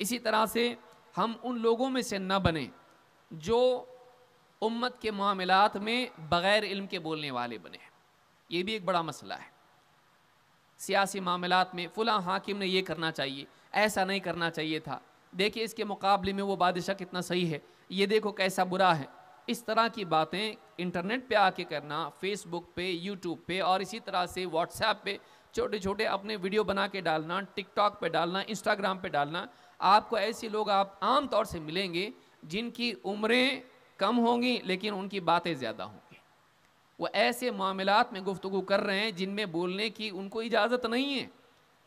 इसी तरह से हम उन लोगों में से न बने जो उम्मत के मामलात में बग़ैर इल्म के बोलने वाले बने हैं ये भी एक बड़ा मसला है सियासी मामलात में फ़लाँ हाकिम ने ये करना चाहिए ऐसा नहीं करना चाहिए था देखिए इसके मुकाबले में वो बादशाह कितना सही है ये देखो कैसा बुरा है इस तरह की बातें इंटरनेट पे आके करना फेसबुक पे यूट्यूब पे और इसी तरह से व्हाट्सएप पे छोटे छोटे अपने वीडियो बना के डालना टिकटॉक पे डालना इंस्टाग्राम पे डालना आपको ऐसे लोग आप आम तौर से मिलेंगे जिनकी उम्रें कम होंगी लेकिन उनकी बातें ज़्यादा होंगी वो ऐसे मामलात में गुफ्तु कर रहे हैं जिनमें बोलने की उनको इजाज़त नहीं है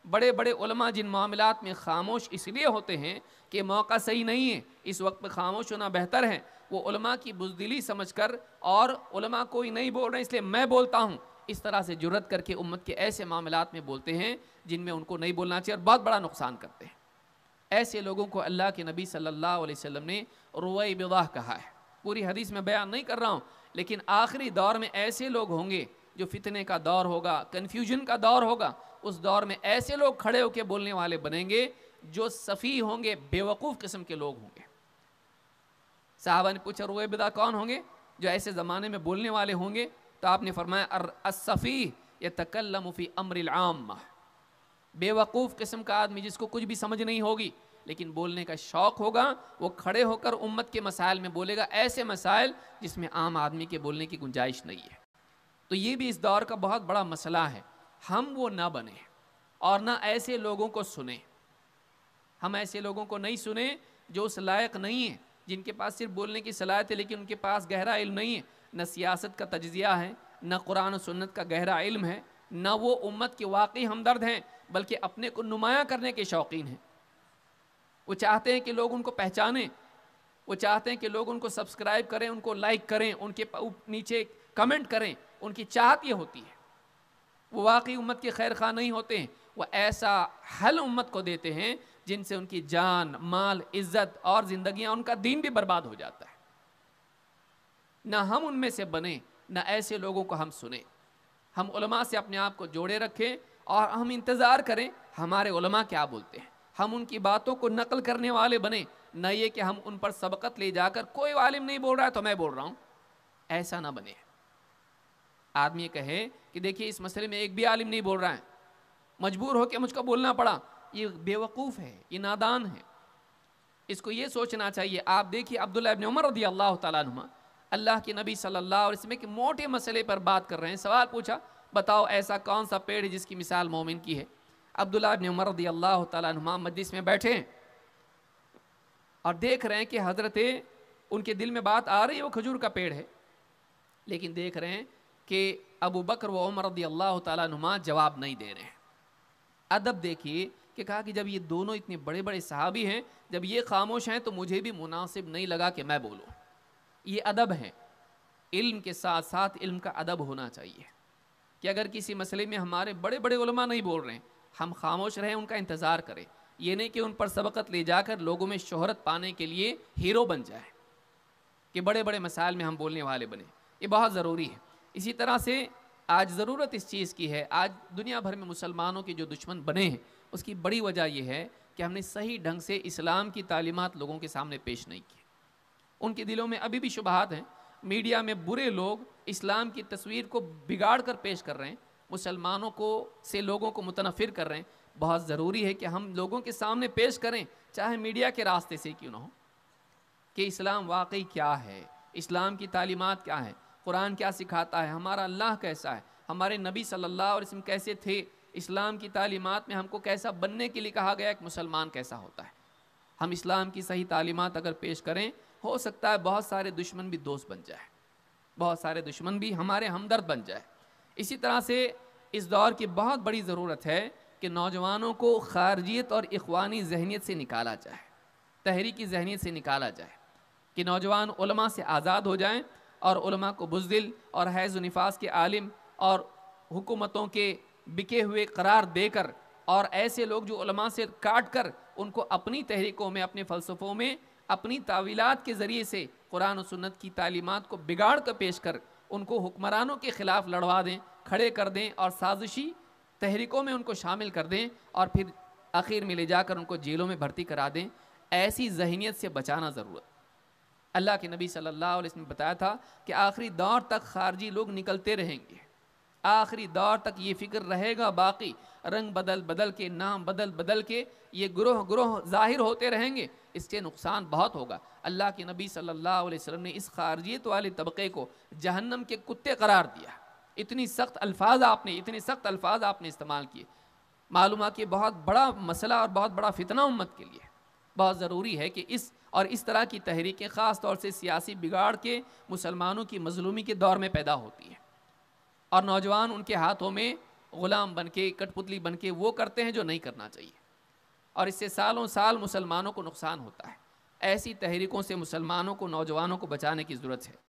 बड़े बड़े उलमा जिन मामलात में खामोश इसलिए होते हैं कि मौका सही नहीं है इस वक्त में खामोश होना बेहतर है वो उलमा की बुजदिली कर और उलमा कोई नहीं बोल रहे इसलिए मैं बोलता हूँ इस तरह से जुरत करके उम्मत के ऐसे मामलात में बोलते हैं जिनमें उनको नहीं बोलना चाहिए और बहुत बड़ा नुकसान करते हैं ऐसे लोगों को अल्लाह के नबी सल्लल्लाहु अलैहि वसल्लम ने रुवई बिवाह कहा है पूरी हदीस में बयान नहीं कर रहा हूँ लेकिन आखिरी दौर में ऐसे लोग होंगे जो फितने का दौर होगा कन्फ्यूजन का दौर होगा उस दौर में ऐसे लोग खड़े होकर बोलने वाले बनेंगे जो सफ़ी होंगे बेवकूफ़ किस्म के लोग होंगे साहबा ने पूछा रुए बिदा कौन होंगे जो ऐसे ज़माने में बोलने वाले होंगे तो आपने फरमाया असफ़ी ये तकल्लमफ़ी अमरआम बेवकूफ़ किस्म का आदमी जिसको कुछ भी समझ नहीं होगी लेकिन बोलने का शौक़ होगा वो खड़े होकर उम्मत के मसाइल में बोलेगा ऐसे मसाइल जिसमें आम आदमी के बोलने की गुंजाइश नहीं है तो ये भी इस दौर का बहुत बड़ा मसला है हम वो ना बने और ना ऐसे लोगों को सुने हम ऐसे लोगों को नहीं सुने जो उस लायक नहीं है जिनके पास सिर्फ बोलने की सलाहत है लेकिन उनके पास गहरा इल्म नहीं है न सियासत का तजिया है न कुरान और सुन्नत का गहरा इल्म है न वो उम्मत के वाकई हमदर्द हैं बल्कि अपने को नुमाया करने के शौकीन हैं वो चाहते हैं कि लोग उनको पहचानें वो चाहते हैं कि लोग उनको सब्सक्राइब करें उनको लाइक करें उनके नीचे कमेंट करें उनकी चाहत ये होती है वो वाकई उम्मत के खैर खा नहीं होते हैं वह ऐसा हल उम्मत को देते हैं जिनसे उनकी जान माल इज्जत और ज़िंदगियाँ उनका दीन भी बर्बाद हो जाता है ना हम उनमें से बने ना ऐसे लोगों को हम सुने हम उलमा से अपने आप को जोड़े रखें और हम इंतज़ार करें हमारे उलमा क्या बोलते हैं हम उनकी बातों को नकल करने वाले बने न ये कि हम उन पर सबकत ले जाकर कोई वालिम नहीं बोल रहा है तो मैं बोल रहा हूँ ऐसा ना बने आदमी कहे कि देखिए इस मसले में एक भी आलिम नहीं बोल रहा है मजबूर हो के मुझको बोलना पड़ा ये बेवकूफ़ है ये नादान है इसको ये सोचना चाहिए आप देखिए अब्दुल्ला इबन उमर रदी अल्लाह तुमा अल्लाह के नबी सल्लल्लाहु अलैहि वसल्लम के मोटे मसले पर बात कर रहे हैं सवाल पूछा बताओ ऐसा कौन सा पेड़ है जिसकी मिसाल मोमिन की है अब्दुल्ला उमर रदी अल्लाह तुमा मदिस में बैठे और देख रहे हैं कि हज़रत उनके दिल में बात आ रही है वो खजूर का पेड़ है लेकिन देख रहे हैं कि अबू बकर व उमर रदी अल्लाह तुमा जवाब नहीं दे रहे हैं अदब देखिए कि कहा कि जब ये दोनों इतने बड़े बड़े सहाबी हैं जब ये खामोश हैं तो मुझे भी मुनासिब नहीं लगा कि मैं बोलूँ ये अदब है इल्म के साथ साथ इल्म का अदब होना चाहिए कि अगर किसी मसले में हमारे बड़े बड़े नहीं बोल रहे हैं हम खामोश रहें उनका इंतज़ार करें ये नहीं कि उन पर सबकत ले जाकर लोगों में शोहरत पाने के लिए हीरो बन जाए कि बड़े बड़े मसाइल में हम बोलने वाले बने ये बहुत ज़रूरी है इसी तरह से आज ज़रूरत इस चीज़ की है आज दुनिया भर में मुसलमानों के जो दुश्मन बने हैं उसकी बड़ी वजह यह है कि हमने सही ढंग से इस्लाम की तालीमत लोगों के सामने पेश नहीं की उनके दिलों में अभी भी शुबहत हैं मीडिया में बुरे लोग इस्लाम की तस्वीर को बिगाड़ कर पेश कर रहे हैं मुसलमानों को से लोगों को मुतनफ़िर कर रहे हैं बहुत ज़रूरी है कि हम लोगों के सामने पेश करें चाहे मीडिया के रास्ते से क्यों ना हो कि इस्लाम वाकई क्या है इस्लाम की तालीमत क्या है कुरान क्या सिखाता है हमारा अल्लाह कैसा है हमारे नबी सल्लल्लाहु अलैहि वसल्लम कैसे थे इस्लाम की तालीमत में हमको कैसा बनने के लिए कहा गया एक मुसलमान कैसा होता है हम इस्लाम की सही तालीमत अगर पेश करें हो सकता है बहुत सारे दुश्मन भी दोस्त बन जाए बहुत सारे दुश्मन भी हमारे हमदर्द बन जाए इसी तरह से इस दौर की बहुत बड़ी ज़रूरत है कि नौजवानों को खारजियत और इखवानी जहनीत से निकाला जाए तहरीकी जहनीत से निकाला जाए कि नौजवान उलमा से आज़ाद हो जाएँ और उलमा को बुजदिल और हैज़ नफाज के आलिम और हुकूमतों के बिके हुए करार देकर और ऐसे लोग जो उलमा से काट कर उनको अपनी तहरीकों में अपने फ़लसफ़ों में अपनी तावीलात के ज़रिए से कुरान और सुन्नत की तालीमत को बिगाड़ कर पेश कर उनको हुक्मरानों के ख़िलाफ़ लड़वा दें खड़े कर दें और साजिशी तहरीकों में उनको शामिल कर दें और फिर आखिर में ले जाकर उनको जेलों में भर्ती करा दें ऐसी जहनीत से बचाना ज़रूरत अल्लाह के नबी सल्लल्लाहु अलैहि वसल्लम ने बताया था कि आखिरी दौर तक खारजी लोग निकलते रहेंगे आखिरी दौर तक ये फिक्र रहेगा बाकी रंग बदल बदल के नाम बदल बदल के ये ग्रोह ग्रोह ज़ाहिर होते रहेंगे इससे नुकसान बहुत होगा अल्लाह के नबी सल्लल्लाहु अलैहि वसल्लम ने इस खारजियत वाले तबक़े को जहन्नम के कुत्ते करार दिया इतनी सख्त अल्फाज आपने इतने सख्त अल्फाज आपने इस्तेमाल किए मालूम कि बहुत बड़ा मसला और बहुत बड़ा फितना उम्मत के लिए बहुत ज़रूरी है कि इस और इस तरह की तहरीकें ख़ास तौर से सियासी बिगाड़ के मुसलमानों की मजलूमी के दौर में पैदा होती हैं और नौजवान उनके हाथों में ग़ुलाम बन के कठपुतली बन के वो करते हैं जो नहीं करना चाहिए और इससे सालों साल मुसलमानों को नुकसान होता है ऐसी तहरीकों से मुसलमानों को नौजवानों को बचाने की ज़रूरत है